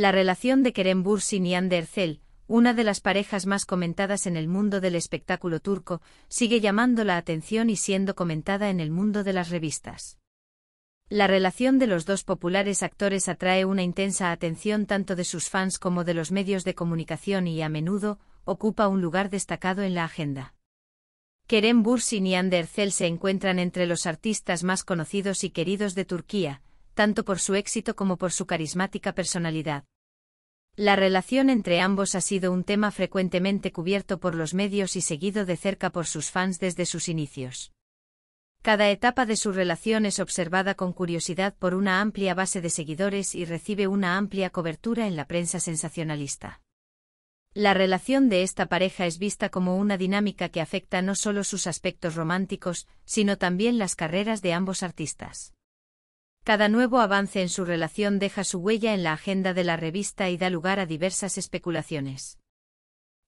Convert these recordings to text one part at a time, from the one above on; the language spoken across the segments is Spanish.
La relación de Kerem Bursin y Ander Erçel, una de las parejas más comentadas en el mundo del espectáculo turco, sigue llamando la atención y siendo comentada en el mundo de las revistas. La relación de los dos populares actores atrae una intensa atención tanto de sus fans como de los medios de comunicación y a menudo ocupa un lugar destacado en la agenda. Kerem Bursin y Ander Erçel se encuentran entre los artistas más conocidos y queridos de Turquía, tanto por su éxito como por su carismática personalidad. La relación entre ambos ha sido un tema frecuentemente cubierto por los medios y seguido de cerca por sus fans desde sus inicios. Cada etapa de su relación es observada con curiosidad por una amplia base de seguidores y recibe una amplia cobertura en la prensa sensacionalista. La relación de esta pareja es vista como una dinámica que afecta no solo sus aspectos románticos, sino también las carreras de ambos artistas. Cada nuevo avance en su relación deja su huella en la agenda de la revista y da lugar a diversas especulaciones.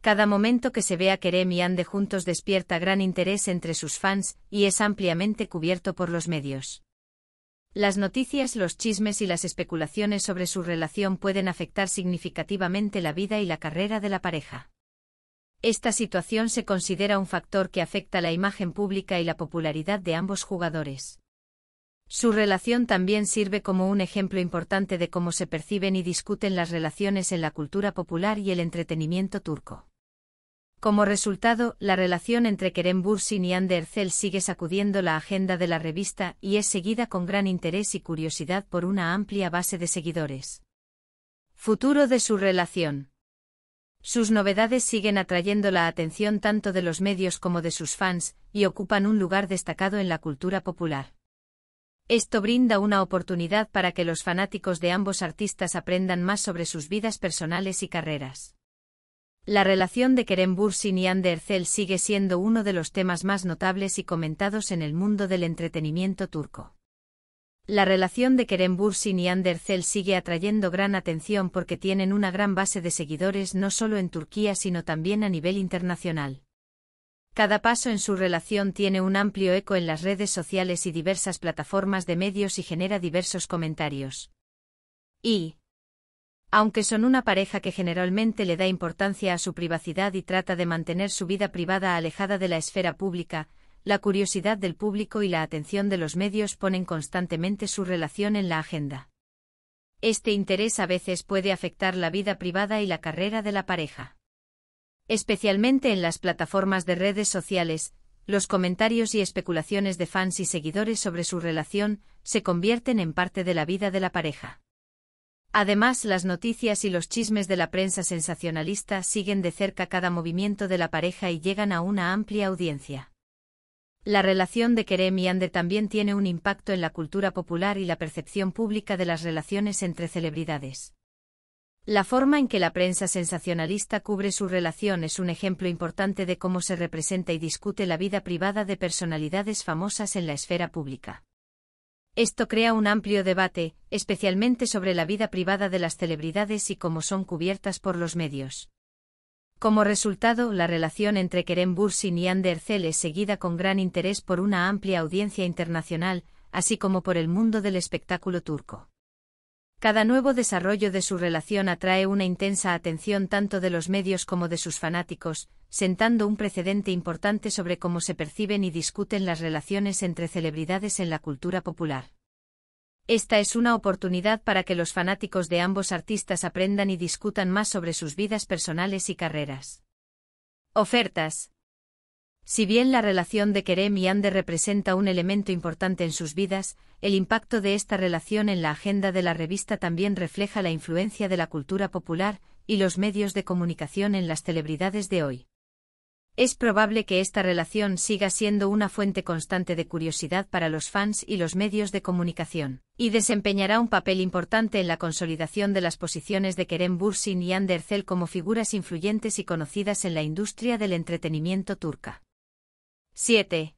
Cada momento que se ve a Kerem y Ande juntos despierta gran interés entre sus fans y es ampliamente cubierto por los medios. Las noticias, los chismes y las especulaciones sobre su relación pueden afectar significativamente la vida y la carrera de la pareja. Esta situación se considera un factor que afecta la imagen pública y la popularidad de ambos jugadores. Su relación también sirve como un ejemplo importante de cómo se perciben y discuten las relaciones en la cultura popular y el entretenimiento turco. Como resultado, la relación entre Kerem Bursin y Ander Zell sigue sacudiendo la agenda de la revista y es seguida con gran interés y curiosidad por una amplia base de seguidores. Futuro de su relación. Sus novedades siguen atrayendo la atención tanto de los medios como de sus fans, y ocupan un lugar destacado en la cultura popular. Esto brinda una oportunidad para que los fanáticos de ambos artistas aprendan más sobre sus vidas personales y carreras. La relación de Kerem Bursin y Erçel sigue siendo uno de los temas más notables y comentados en el mundo del entretenimiento turco. La relación de Kerem Bursin y Erçel sigue atrayendo gran atención porque tienen una gran base de seguidores no solo en Turquía sino también a nivel internacional. Cada paso en su relación tiene un amplio eco en las redes sociales y diversas plataformas de medios y genera diversos comentarios. Y, aunque son una pareja que generalmente le da importancia a su privacidad y trata de mantener su vida privada alejada de la esfera pública, la curiosidad del público y la atención de los medios ponen constantemente su relación en la agenda. Este interés a veces puede afectar la vida privada y la carrera de la pareja especialmente en las plataformas de redes sociales, los comentarios y especulaciones de fans y seguidores sobre su relación se convierten en parte de la vida de la pareja. Además, las noticias y los chismes de la prensa sensacionalista siguen de cerca cada movimiento de la pareja y llegan a una amplia audiencia. La relación de Kerem y Ande también tiene un impacto en la cultura popular y la percepción pública de las relaciones entre celebridades. La forma en que la prensa sensacionalista cubre su relación es un ejemplo importante de cómo se representa y discute la vida privada de personalidades famosas en la esfera pública. Esto crea un amplio debate, especialmente sobre la vida privada de las celebridades y cómo son cubiertas por los medios. Como resultado, la relación entre Kerem Bursin y Ander Zell es seguida con gran interés por una amplia audiencia internacional, así como por el mundo del espectáculo turco. Cada nuevo desarrollo de su relación atrae una intensa atención tanto de los medios como de sus fanáticos, sentando un precedente importante sobre cómo se perciben y discuten las relaciones entre celebridades en la cultura popular. Esta es una oportunidad para que los fanáticos de ambos artistas aprendan y discutan más sobre sus vidas personales y carreras. Ofertas. Si bien la relación de Kerem y Ander representa un elemento importante en sus vidas, el impacto de esta relación en la agenda de la revista también refleja la influencia de la cultura popular y los medios de comunicación en las celebridades de hoy. Es probable que esta relación siga siendo una fuente constante de curiosidad para los fans y los medios de comunicación, y desempeñará un papel importante en la consolidación de las posiciones de Kerem Bursin y Ander Zell como figuras influyentes y conocidas en la industria del entretenimiento turca. 7.